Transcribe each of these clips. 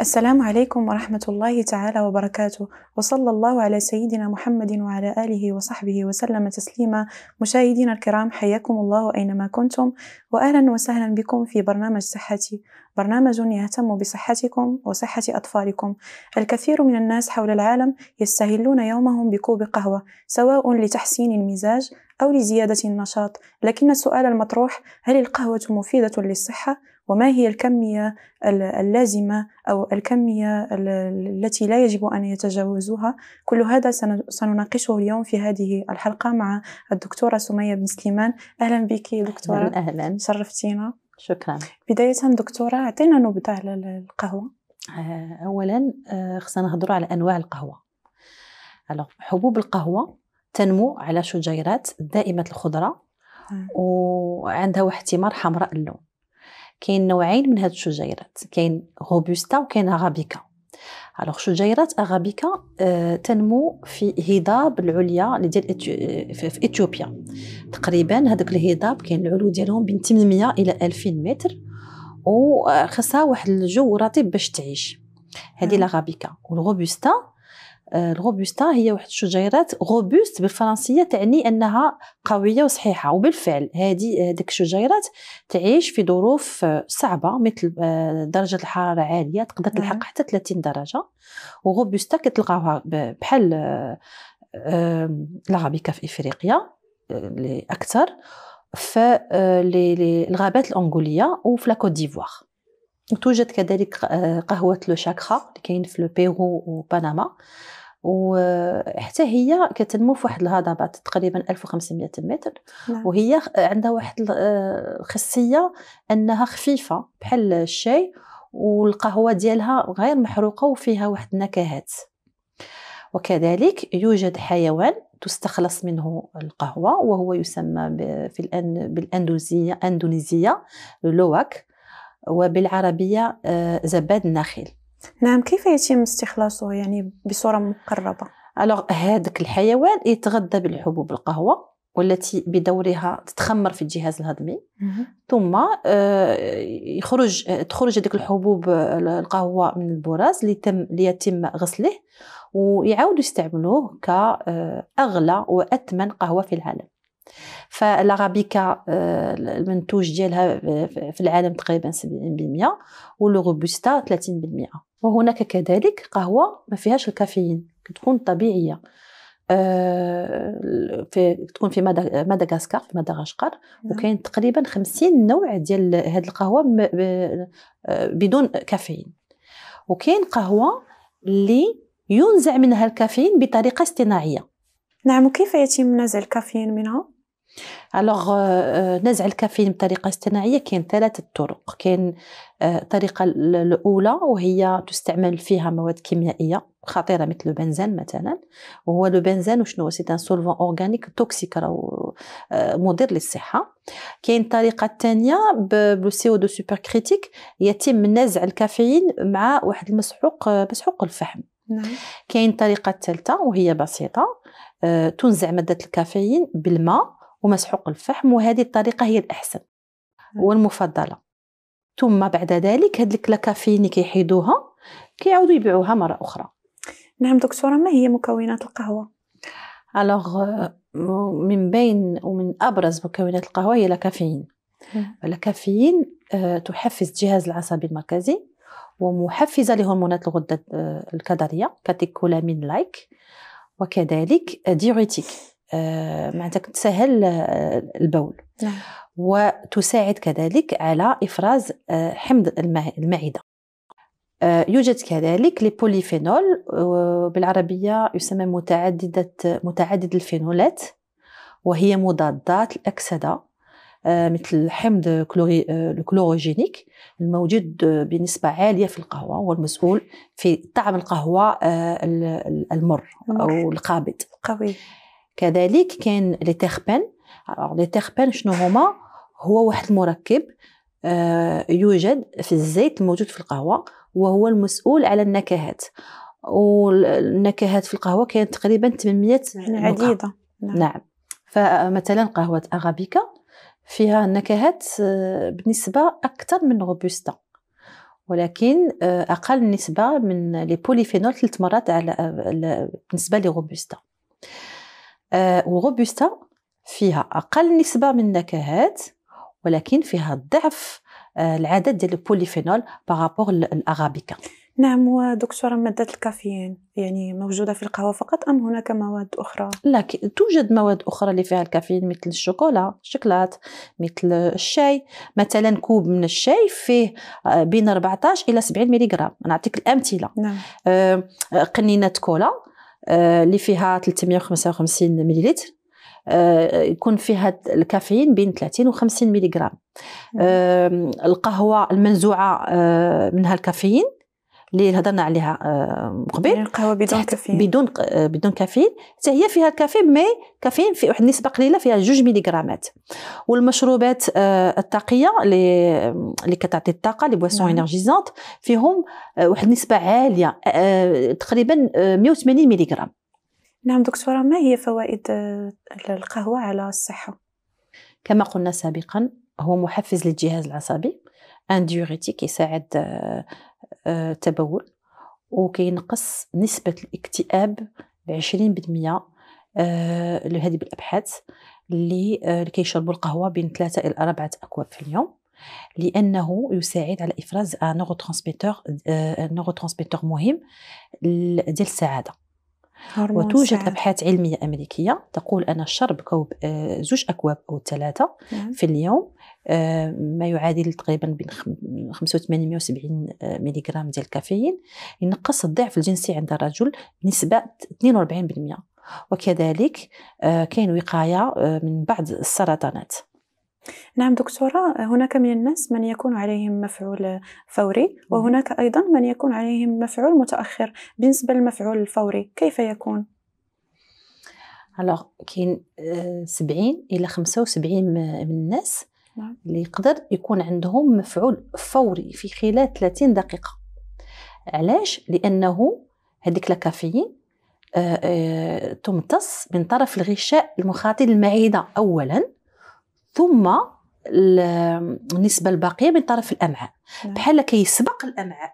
السلام عليكم ورحمة الله تعالى وبركاته وصلى الله على سيدنا محمد وعلى آله وصحبه وسلم تسليما مشاهدينا الكرام حياكم الله أينما كنتم وأهلا وسهلا بكم في برنامج صحتي برنامج يهتم بصحتكم وصحة أطفالكم الكثير من الناس حول العالم يستهلون يومهم بكوب قهوة سواء لتحسين المزاج أو لزيادة النشاط لكن السؤال المطروح هل القهوة مفيدة للصحة وما هي الكمية اللازمة أو الكمية التي لا يجب أن يتجاوزوها كل هذا سنناقشه اليوم في هذه الحلقة مع الدكتورة سمية بن سليمان أهلا بك دكتورة أهلا, أهلا. شرفتينا شكرا بداية دكتورة أعطينا نبذة على القهوة آه، أولا آه، خصنا نهضروا على أنواع القهوة حبوب القهوة تنمو على شجيرات دائمة الخضرة آه. وعندها واحد ثمار حمراء اللون كاين نوعين من هاد الشجيرات كاين روبوستا وكاين ارابيكا الوغ شجيرات ارابيكا آه تنمو في هضاب العليا اللي ديال آه، في اثيوبيا تقريبا هذاك الهضاب كاين العلو ديالهم بين 800 الى 2000 متر وخاصها آه، واحد الجو رطب باش تعيش هذه نعم. لاغابيكا والروبوستا آه، الغوبوستا هي واحد الشجيرات غوبوست بالفرنسيه تعني انها قويه وصحيحه وبالفعل هذه آه، هذيك الشجيرات تعيش في ظروف آه، صعبه مثل درجه الحراره عاليه تقدر تلحق نعم. حتى 30 درجه وغوبوستا كتلقاوها بحال الارابيكا في افريقيا اكثر في الغابات الانغوليه وفي لاكوت ديفوار وتوجد كذلك آه، قهوة لو شاكرا اللي كاين في لو بيرو وبنما وحتى آه، هي كتنمو في واحد الهضبة تقريبا 1500 متر نعم. وهي آه، عندها واحد الخصية أنها خفيفة بحال الشاي والقهوة ديالها غير محروقة وفيها واحد النكهات وكذلك يوجد حيوان تستخلص منه القهوة وهو يسمى في الآن بالأندونيزية أندونيزية لوواك وبالعربية آه، زباد النخيل نعم كيف يتم استخلاصه يعني بصورة مقربة؟ الوغ هذاك الحيوان يتغذى بالحبوب القهوة والتي بدورها تتخمر في الجهاز الهضمي ثم آه، يخرج تخرج هذيك الحبوب القهوه من البراز ليتم ليتم غسله ويعاودوا يستعملوه كاغلى آه، واثمن قهوه في العالم فالارابيكا آه، المنتوج ديالها آه، في العالم تقريبا 70% والروبوستا 30% وهناك كذلك قهوه ما فيهاش الكافيين كتكون طبيعيه آه، في تكون في مدغشقر في مدغشقر نعم. وكاين تقريبا 50 نوع ديال هاد القهوه بدون كافيين وكاين قهوه اللي ينزع منها الكافيين بطريقه اصطناعيه نعم وكيف يتم نزع الكافيين منها الوغ euh, euh, نزع الكافيين بطريقه اصطناعيه كاين ثلاثه طرق كاين الطريقه آه، الاولى وهي تستعمل فيها مواد كيميائيه خطيره مثل البنزين مثلا وهو البنزين وشنو هو سي ان سولفون اورغانيك توكسيك راهو آه، مضر للصحه كاين الطريقه الثانيه بلو سي او دو سوبر كريتيك يتم نزع الكافيين مع واحد المسحوق آه، مسحوق الفحم نعم. كاين الطريقه الثالثه وهي بسيطه تنزع ماده الكافيين بالماء ومسحوق الفحم وهذه الطريقة هي الأحسن والمفضلة ثم بعد ذلك هاد الكلاكافين اللي كيحيدوها كيعاودوا يبيعوها مرة أخرى نعم دكتورة ما هي مكونات القهوة؟ ألوغ euh, من بين ومن أبرز مكونات القهوة هي الكافيين نعم. الكافيين آه، تحفز الجهاز العصبي المركزي ومحفزة لهرمونات الغدة آه، الكظرية كاتيكولامين لايك وكذلك ديوريتيك آه، معناتها تسهل آه، البول نعم. وتساعد كذلك على افراز آه، حمض المعده يوجد كذلك لي بوليفينول بالعربيه يسمى متعدده متعدد الفينولات وهي مضادات الاكسده مثل حمض الكلوروجينيك الموجود بنسبة عالية في القهوة والمسؤول في طعم القهوة المر أو القابض قوي كذلك كاين لي تيغبان لي تيغبان شنو هما هو واحد المركب آه، يوجد في الزيت الموجود في القهوه وهو المسؤول على النكهات والنكهات في القهوه كاين تقريبا 800 يعني عديده نعم. نعم فمثلا قهوه ارابيكا فيها نكهات آه، بنسبه اكثر من روبوستا ولكن آه، اقل نسبه من لي بوليفينول ثلاث مرات على بالنسبه لروبوستا آه، وروبوستا فيها اقل نسبه من النكهات ولكن فيها ضعف آه، العدد ديال البوليفينول بارابور الارابيكا نعم ودكتورة مادة الكافيين يعني موجودة في القهوة فقط أم هناك مواد أخرى؟ لا توجد مواد أخرى اللي فيها الكافيين مثل الشوكولا الشوكولات مثل الشاي مثلا كوب من الشاي فيه آه، بين 14 إلى 70 ملغ نعطيك الأمثلة نعم. قنينة كولا آه، اللي فيها 355 مليلتر آه، يكون فيها الكافيين بين 30 و 50 ميلي جرام القهوه المنزوعه آه، منها الكافيين اللي هضرنا عليها آه، قبل القهوه بدون كافيين بدون آه، بدون كافيين حتى هي فيها الكافيين مي كافيين في واحد النسبه قليله فيها 2 ميليغرامات والمشروبات آه، الطاقيه اللي اللي كتعطي الطاقه لي بواسون نعم. انرجيزونت فيهم واحد النسبه عاليه تقريبا 180 ميليغرام نعم دكتوره ما هي فوائد القهوه على الصحه كما قلنا سابقا هو محفز للجهاز العصبي ان ديوريتيك يساعد التبول آه، وكينقص نسبة الاكتئاب ب 20% هذه بالأبحاث آه، اللي كيشربوا القهوه بين ثلاثة الى أربعة اكواب في اليوم لانه يساعد على افراز آه، نيوروترانسميتور نيوروترانسميتور مهم ديال السعاده وتوجد سعر. أبحاث علمية أمريكية تقول أن شرب كوب آه، زوج أكواب أو ثلاثة نعم. في اليوم آه، ما يعادل تقريبا بين 85 170 آه، جرام ديال الكافيين ينقص الضعف الجنسي عند الرجل بنسبة 42% وكذلك كاين وقاية من بعض السرطانات نعم دكتورة هناك من الناس من يكون عليهم مفعول فوري وهناك أيضا من يكون عليهم مفعول متأخر بالنسبة للمفعول الفوري كيف يكون؟ كاين 70 آه، الى 75 من الناس نعم. اللي يقدر يكون عندهم مفعول فوري في خلال 30 دقيقه علاش لانه هذيك الكافيين آه، آه، تمتص من طرف الغشاء المخاطي للمعده اولا ثم النسبه الباقيه من طرف الامعاء نعم. بحال كيسبق الامعاء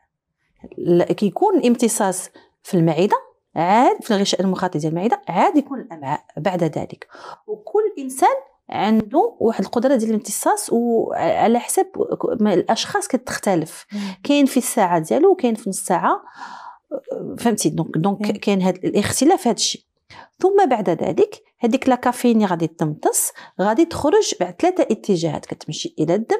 كيكون الامتصاص في المعده عاد في الغشاء المخاطي ديال المعده عاد يكون الامعاء بعد ذلك وكل انسان عنده واحد القدره ديال الامتصاص وعلى حسب الاشخاص كتختلف نعم. كاين في الساعه ديالو وكاين في نص ساعه فهمتي دونك دونك نعم. كاين هذا الاختلاف هذا الشيء ثم بعد ذلك هذيك لاكافيني غادي تمتص غادي تخرج بعد ثلاثه اتجاهات كتمشي الى الدم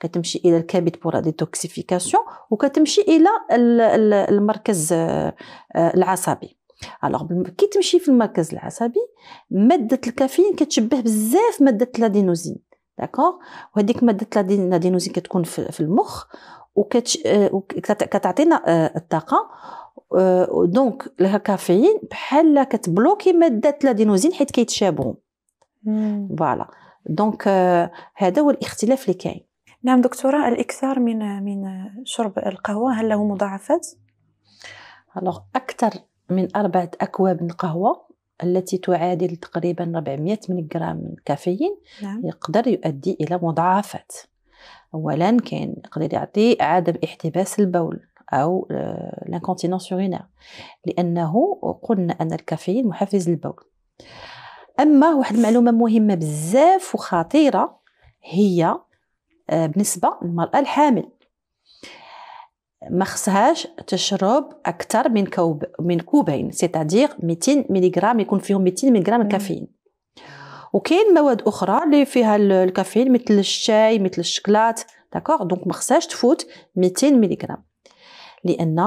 كتمشي الى الكبد بور ديتوكسيفيكاسيون وكتمشي الى المركز آه، العصبي الوغ كي تمشي في المركز العصبي ماده الكافيين كتشبه بزاف ماده لادينوزين داكوغ وهذيك ماده لادينوزين كتكون في المخ وكتعطينا آه، آه، الطاقه دونك الكافيين بحال كتبلوكي ماده الادينوزين حيت كيتشابهوا فوالا دونك هذا هو الاختلاف اللي كاين نعم دكتوره الاكثار من من شرب القهوه هل له مضاعفات الوغ اكثر من اربعه اكواب من القهوه التي تعادل تقريبا 400 ملغرام من الكافيين نعم. يقدر يؤدي الى مضاعفات اولا كاين يقدر يعطي عدم احتباس البول أو لانكونتينونس آه، يورينير لأنه قلنا أن الكافيين محفز للبول أما واحد المعلومة مهمة بزاف وخطيرة هي آه، بالنسبة للمرأة الحامل ما خصهاش تشرب اكثر من كوب من كوبين سيتادير 200 ملغ يكون فيهم 200 ملغ الكافيين وكاين مواد اخرى اللي فيها الكافيين مثل الشاي مثل الشكلاط داكوغ دونك ما خصهاش تفوت 200 ملغ لان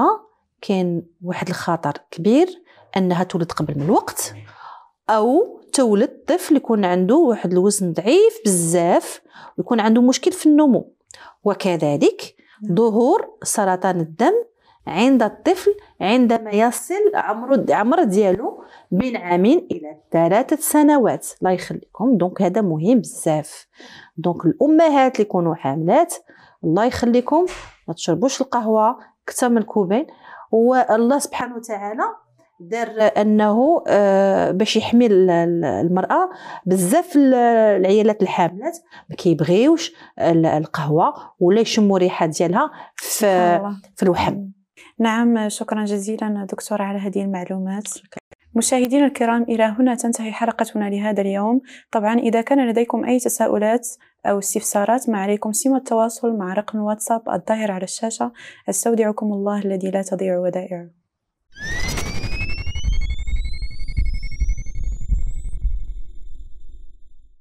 كاين واحد الخطر كبير انها تولد قبل من الوقت او تولد طفل يكون عنده واحد الوزن ضعيف بزاف ويكون عنده مشكل في النمو وكذلك نعم. ظهور سرطان الدم عند الطفل عندما يصل عمر عمر ديالو بين عامين الى ثلاثه سنوات الله يخليكم دونك هذا مهم بزاف دونك الامهات اللي يكونوا حاملات الله يخليكم ما تشربوش القهوه كثر من كوبين والله سبحانه وتعالى دار انه آه، باش يحمي المراه بزاف العيالات الحاملات ما كيبغيوش القهوه ولا يشموا ريحه ديالها في في الوحم نعم شكرا جزيلا دكتوره على هذه المعلومات شكرا. مشاهدينا الكرام إلى هنا تنتهي حلقتنا لهذا اليوم طبعا إذا كان لديكم أي تساؤلات أو استفسارات ما عليكم سوى التواصل مع رقم الواتساب الظاهر على الشاشة أستودعكم الله الذي لا تضيع ودائعه